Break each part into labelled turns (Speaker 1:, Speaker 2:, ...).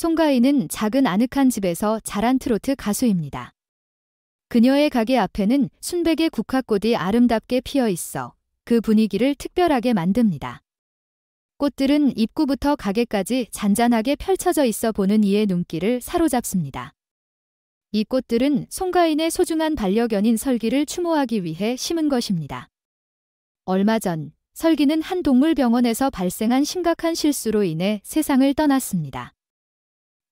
Speaker 1: 송가인은 작은 아늑한 집에서 자란 트로트 가수입니다. 그녀의 가게 앞에는 순백의 국화꽃이 아름답게 피어 있어 그 분위기를 특별하게 만듭니다. 꽃들은 입구부터 가게까지 잔잔하게 펼쳐져 있어 보는 이의 눈길을 사로잡습니다. 이 꽃들은 송가인의 소중한 반려견인 설기를 추모하기 위해 심은 것입니다. 얼마 전 설기는 한 동물병원에서 발생한 심각한 실수로 인해 세상을 떠났습니다.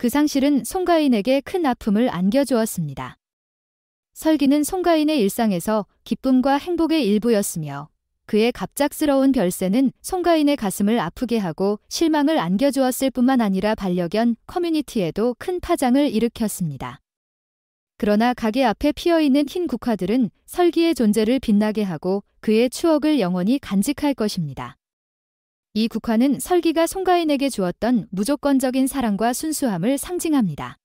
Speaker 1: 그 상실은 송가인에게 큰 아픔을 안겨주었습니다. 설기는 송가인의 일상에서 기쁨과 행복의 일부였으며 그의 갑작스러운 별세는 송가인의 가슴을 아프게 하고 실망을 안겨주었을 뿐만 아니라 반려견 커뮤니티에도 큰 파장을 일으켰습니다. 그러나 가게 앞에 피어있는 흰 국화들은 설기의 존재를 빛나게 하고 그의 추억을 영원히 간직할 것입니다. 이 국화는 설기가 송가인에게 주었던 무조건적인 사랑과 순수함을 상징합니다.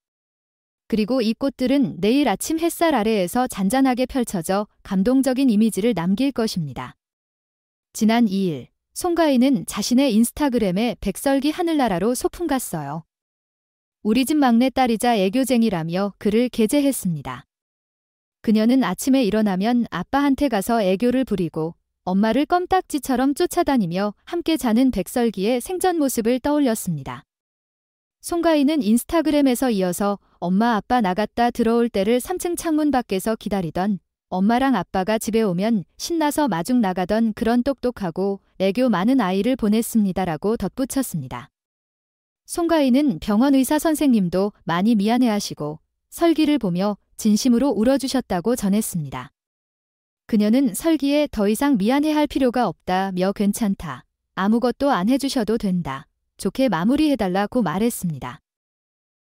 Speaker 1: 그리고 이 꽃들은 내일 아침 햇살 아래에서 잔잔하게 펼쳐져 감동적인 이미지를 남길 것입니다. 지난 2일, 송가인은 자신의 인스타그램에 백설기 하늘나라로 소풍 갔어요. 우리 집 막내 딸이자 애교쟁이라며 글을 게재했습니다. 그녀는 아침에 일어나면 아빠한테 가서 애교를 부리고 엄마를 껌딱지처럼 쫓아다니며 함께 자는 백설기의 생전 모습을 떠올렸습니다. 송가인은 인스타그램에서 이어서 엄마 아빠 나갔다 들어올 때를 3층 창문 밖에서 기다리던 엄마랑 아빠가 집에 오면 신나서 마중 나가던 그런 똑똑하고 애교 많은 아이를 보냈습니다라고 덧붙였습니다. 송가인은 병원 의사 선생님도 많이 미안해하시고 설기를 보며 진심으로 울어주셨다고 전했습니다. 그녀는 설기에 더 이상 미안해할 필요가 없다며 괜찮다. 아무것도 안 해주셔도 된다. 좋게 마무리해달라고 말했습니다.